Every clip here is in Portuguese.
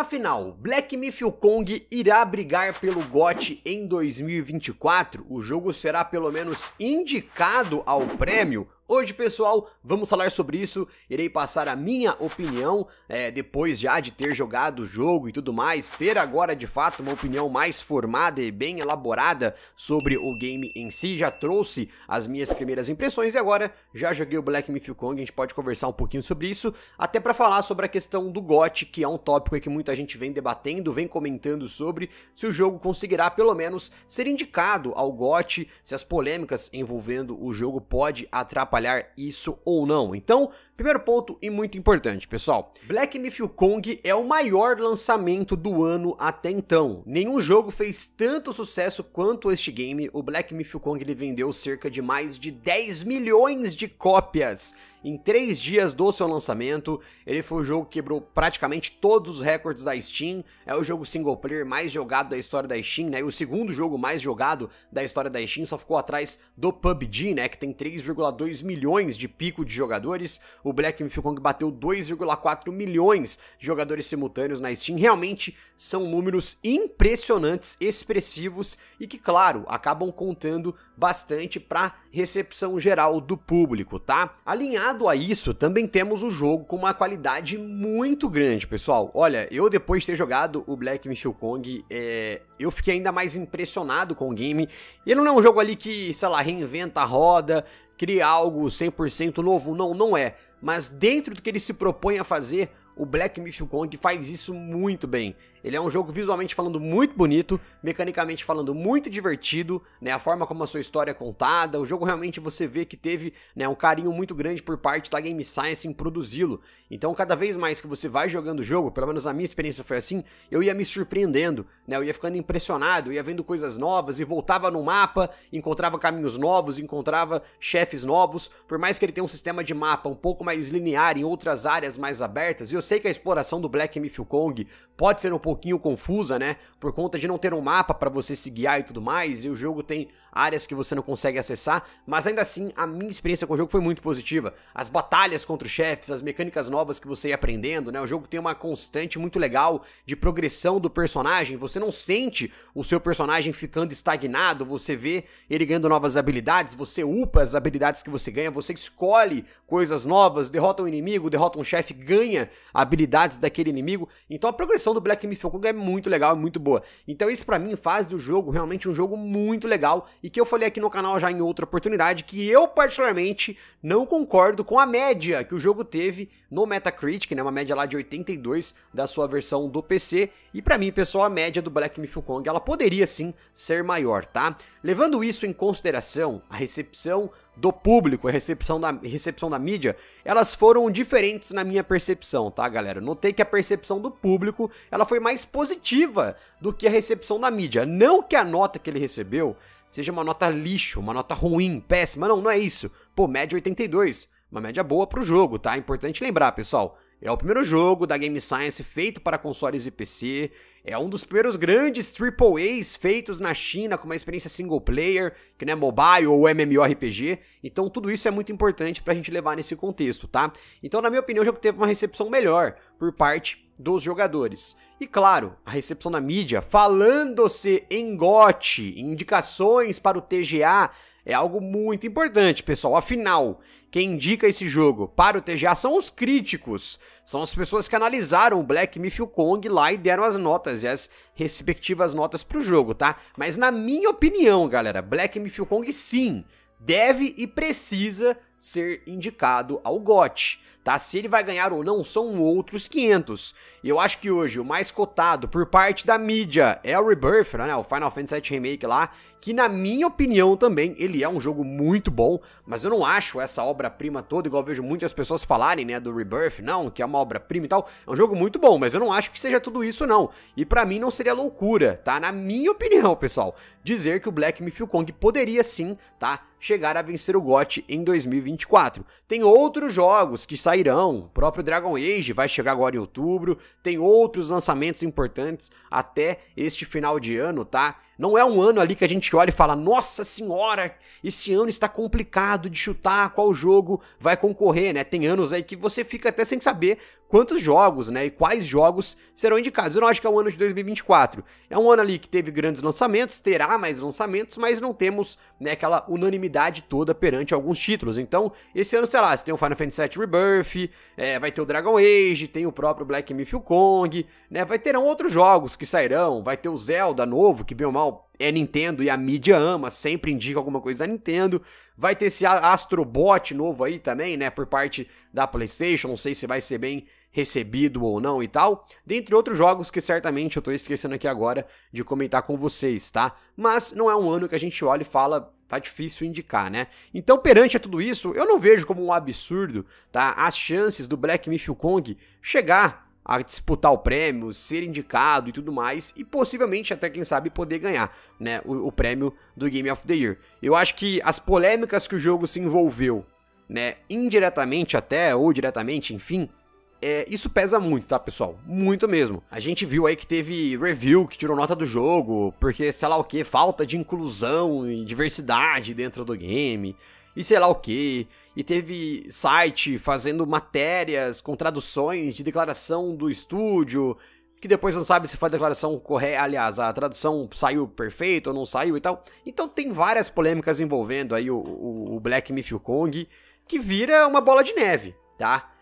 Afinal, Black Myth Kong irá brigar pelo GOT em 2024? O jogo será pelo menos indicado ao prêmio? Hoje, pessoal, vamos falar sobre isso. Irei passar a minha opinião é, depois já de ter jogado o jogo e tudo mais, ter agora de fato uma opinião mais formada e bem elaborada sobre o game em si. Já trouxe as minhas primeiras impressões e agora já joguei o Black Myth Kong. A gente pode conversar um pouquinho sobre isso, até para falar sobre a questão do GOT, que é um tópico que muita gente vem debatendo, vem comentando sobre se o jogo conseguirá pelo menos ser indicado ao GOT, se as polêmicas envolvendo o jogo pode atrapalhar trabalhar isso ou não. Então, primeiro ponto e muito importante, pessoal. Black Myth Kong é o maior lançamento do ano até então. Nenhum jogo fez tanto sucesso quanto este game. O Black Myth Kong ele vendeu cerca de mais de 10 milhões de cópias em três dias do seu lançamento. Ele foi o jogo que quebrou praticamente todos os recordes da Steam. É o jogo single player mais jogado da história da Steam, né? E o segundo jogo mais jogado da história da Steam só ficou atrás do PUBG, né? Que tem 3,2 milhões de pico de jogadores. O Black Myth Kong bateu 2,4 milhões de jogadores simultâneos na Steam. Realmente são números impressionantes, expressivos e que, claro, acabam contando bastante para recepção geral do público, tá? Alinhado Somado a isso, também temos o jogo com uma qualidade muito grande, pessoal. Olha, eu depois de ter jogado o Black Michel Kong, é, eu fiquei ainda mais impressionado com o game. Ele não é um jogo ali que, sei lá, reinventa a roda, cria algo 100% novo, não, não é. Mas dentro do que ele se propõe a fazer, o Black Myth Kong faz isso muito bem. Ele é um jogo visualmente falando muito bonito, mecanicamente falando muito divertido, né? A forma como a sua história é contada, o jogo realmente você vê que teve, né, um carinho muito grande por parte da Game Science em produzi-lo. Então, cada vez mais que você vai jogando o jogo, pelo menos a minha experiência foi assim, eu ia me surpreendendo, né? Eu ia ficando impressionado, eu ia vendo coisas novas e voltava no mapa, encontrava caminhos novos, encontrava chefes novos. Por mais que ele tenha um sistema de mapa um pouco mais linear em outras áreas mais abertas, e eu sei que a exploração do Black Myth Kong pode ser um pouquinho confusa, né? Por conta de não ter um mapa para você se guiar e tudo mais, e o jogo tem áreas que você não consegue acessar, mas ainda assim, a minha experiência com o jogo foi muito positiva. As batalhas contra os chefes, as mecânicas novas que você ia aprendendo, né? O jogo tem uma constante muito legal de progressão do personagem, você não sente o seu personagem ficando estagnado, você vê ele ganhando novas habilidades, você upa as habilidades que você ganha, você escolhe coisas novas, derrota um inimigo, derrota um chefe, ganha a habilidades daquele inimigo. Então a progressão do Black Myth Wukong é muito legal, é muito boa. Então isso para mim faz do jogo realmente um jogo muito legal e que eu falei aqui no canal já em outra oportunidade que eu particularmente não concordo com a média que o jogo teve no Metacritic, né, uma média lá de 82 da sua versão do PC. E para mim, pessoal, a média do Black Myth Wukong ela poderia sim ser maior, tá? Levando isso em consideração, a recepção do público, a recepção da, recepção da mídia, elas foram diferentes na minha percepção, tá, galera? notei que a percepção do público, ela foi mais positiva do que a recepção da mídia. Não que a nota que ele recebeu seja uma nota lixo, uma nota ruim, péssima, não, não é isso. Pô, média 82, uma média boa pro jogo, tá? É importante lembrar, pessoal. É o primeiro jogo da Game Science feito para consoles e PC, é um dos primeiros grandes AAAs feitos na China com uma experiência single player, que não é mobile ou MMORPG, então tudo isso é muito importante para a gente levar nesse contexto, tá? Então, na minha opinião, o jogo teve uma recepção melhor por parte dos jogadores. E claro, a recepção na mídia, falando-se em GOT, indicações para o TGA, é algo muito importante, pessoal. Afinal, quem indica esse jogo para o TGA são os críticos, são as pessoas que analisaram o Black Myth Kong lá e deram as notas e as respectivas notas para o jogo, tá? Mas na minha opinião, galera, Black Myth Kong sim, deve e precisa ser indicado ao GOT tá? Se ele vai ganhar ou não são outros 500. E eu acho que hoje o mais cotado por parte da mídia é o Rebirth, né? O Final Fantasy VII Remake lá, que na minha opinião também, ele é um jogo muito bom, mas eu não acho essa obra-prima toda, igual vejo muitas pessoas falarem, né, do Rebirth, não, que é uma obra-prima e tal. É um jogo muito bom, mas eu não acho que seja tudo isso não. E para mim não seria loucura, tá? Na minha opinião, pessoal, dizer que o Black Myth Kong poderia sim, tá? Chegar a vencer o GOT em 2024. Tem outros jogos que saíram sairão. O próprio Dragon Age vai chegar agora em outubro. Tem outros lançamentos importantes até este final de ano, tá? Não é um ano ali que a gente olha e fala: nossa senhora, esse ano está complicado de chutar qual jogo vai concorrer, né? Tem anos aí que você fica até sem saber quantos jogos, né? E quais jogos serão indicados. Eu não acho que é um ano de 2024. É um ano ali que teve grandes lançamentos, terá mais lançamentos, mas não temos né, aquela unanimidade toda perante alguns títulos. Então, esse ano, sei lá, você tem o Final Fantasy VII Rebirth, é, vai ter o Dragon Age, tem o próprio Black Myth Kong, né? Vai terão outros jogos que sairão, vai ter o Zelda novo, que bem ou mal é Nintendo e a mídia ama, sempre indica alguma coisa da Nintendo. Vai ter esse Astrobot novo aí também, né, por parte da PlayStation, não sei se vai ser bem recebido ou não e tal, dentre outros jogos que certamente eu tô esquecendo aqui agora de comentar com vocês, tá? Mas não é um ano que a gente olha e fala, tá difícil indicar, né? Então, perante a tudo isso, eu não vejo como um absurdo, tá? As chances do Black Myth Kong chegar a disputar o prêmio, ser indicado e tudo mais, e possivelmente até quem sabe poder ganhar, né, o, o prêmio do Game of the Year. Eu acho que as polêmicas que o jogo se envolveu, né, indiretamente até ou diretamente, enfim, é, isso pesa muito, tá, pessoal? Muito mesmo. A gente viu aí que teve review que tirou nota do jogo, porque sei lá o que, falta de inclusão e diversidade dentro do game e sei lá o que. E teve site fazendo matérias com traduções de declaração do estúdio, que depois não sabe se foi a declaração correta, aliás, a tradução saiu perfeita ou não saiu e tal. Então tem várias polêmicas envolvendo aí o, o, o Black Mythil Kong, que vira uma bola de neve, tá?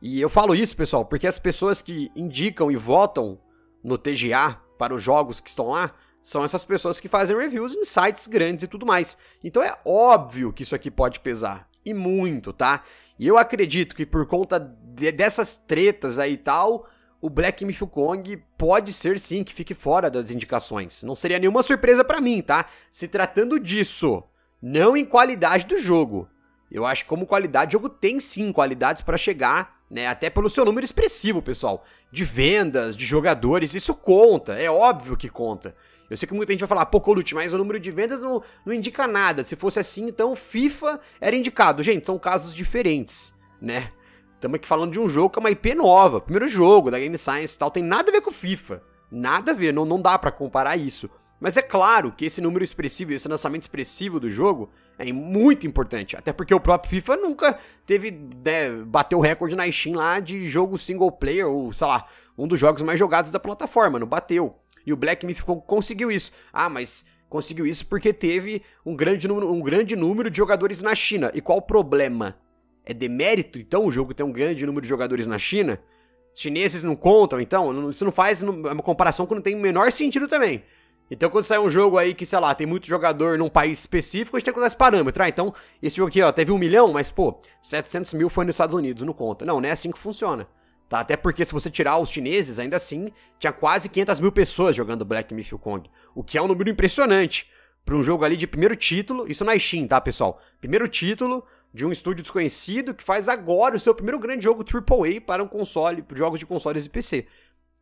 E eu falo isso, pessoal, porque as pessoas que indicam e votam no TGA para os jogos que estão lá são essas pessoas que fazem reviews em sites grandes e tudo mais. Então é óbvio que isso aqui pode pesar. E muito, tá? E eu acredito que por conta de, dessas tretas aí e tal, o Black Myth Kong pode ser sim que fique fora das indicações. Não seria nenhuma surpresa para mim, tá? Se tratando disso, não em qualidade do jogo. Eu acho que como qualidade, o jogo tem sim qualidades para chegar né? Até pelo seu número expressivo, pessoal, de vendas, de jogadores, isso conta, é óbvio que conta. Eu sei que muita gente vai falar, pô, Colute, mas o número de vendas não, não indica nada. Se fosse assim, então FIFA era indicado. Gente, são casos diferentes, né? Estamos aqui falando de um jogo que é uma IP nova, primeiro jogo da Game Science e tal, tem nada a ver com FIFA. Nada a ver, não, não dá para comparar isso. Mas é claro que esse número expressivo, esse lançamento expressivo do jogo é muito importante, até porque o próprio FIFA nunca teve, né, bateu o recorde na Steam lá de jogo single player ou, sei lá, um dos jogos mais jogados da plataforma, não bateu. E o Black Myth conseguiu isso. Ah, mas conseguiu isso porque teve um grande, número, um grande número de jogadores na China. E qual o problema? É demérito, então, o jogo ter um grande número de jogadores na China? Os chineses não contam, então? Isso não faz é uma comparação que não tem o menor sentido também. Então quando sai um jogo aí que, sei lá, tem muito jogador num país específico, a gente tem que usar esse parâmetro. Ah, então esse jogo aqui, ó, teve um milhão, mas pô, 700 mil foi nos Estados Unidos, não conta. Não, não é assim que funciona. Tá? Até porque se você tirar os chineses, ainda assim, tinha quase 500 mil pessoas jogando Black Myth Kong. O que é um número impressionante para um jogo ali de primeiro título, isso na é Steam, tá, pessoal? Primeiro título de um estúdio desconhecido que faz agora o seu primeiro grande jogo AAA para um console, para jogos de consoles e PC.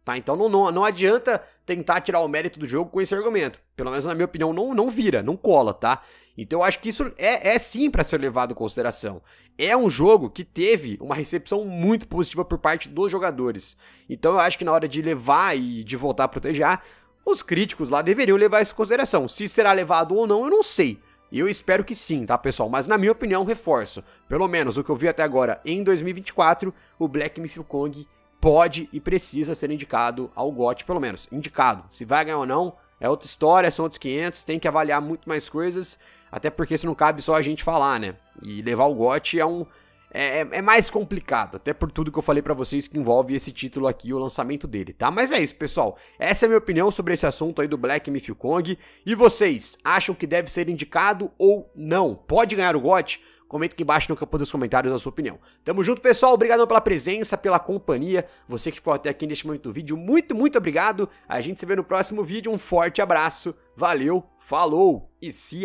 Tá? Então não, não, não adianta tentar tirar o mérito do jogo com esse argumento. Pelo menos na minha opinião, não, não vira, não cola, tá? Então eu acho que isso é, é sim para ser levado em consideração. É um jogo que teve uma recepção muito positiva por parte dos jogadores. Então eu acho que na hora de levar e de voltar a proteger, os críticos lá deveriam levar isso em consideração. Se será levado ou não, eu não sei. Eu espero que sim, tá, pessoal? Mas na minha opinião, reforço. Pelo menos o que eu vi até agora em 2024, o Black Myth Kong pode e precisa ser indicado ao GOT, pelo menos. Indicado. Se vai ganhar ou não, é outra história, são outros 500, tem que avaliar muito mais coisas, até porque isso não cabe só a gente falar, né? E levar o GOT é um. É, é, é mais complicado, até por tudo que eu falei para vocês que envolve esse título aqui, o lançamento dele, tá? Mas é isso, pessoal. Essa é a minha opinião sobre esse assunto aí do Black Myth Kong. E vocês, acham que deve ser indicado ou não? Pode ganhar o GOT? Comenta aqui embaixo no campo dos comentários a sua opinião. Tamo junto, pessoal. Obrigado pela presença, pela companhia. Você que ficou até aqui neste momento do vídeo, muito, muito obrigado. A gente se vê no próximo vídeo. Um forte abraço. Valeu, falou e se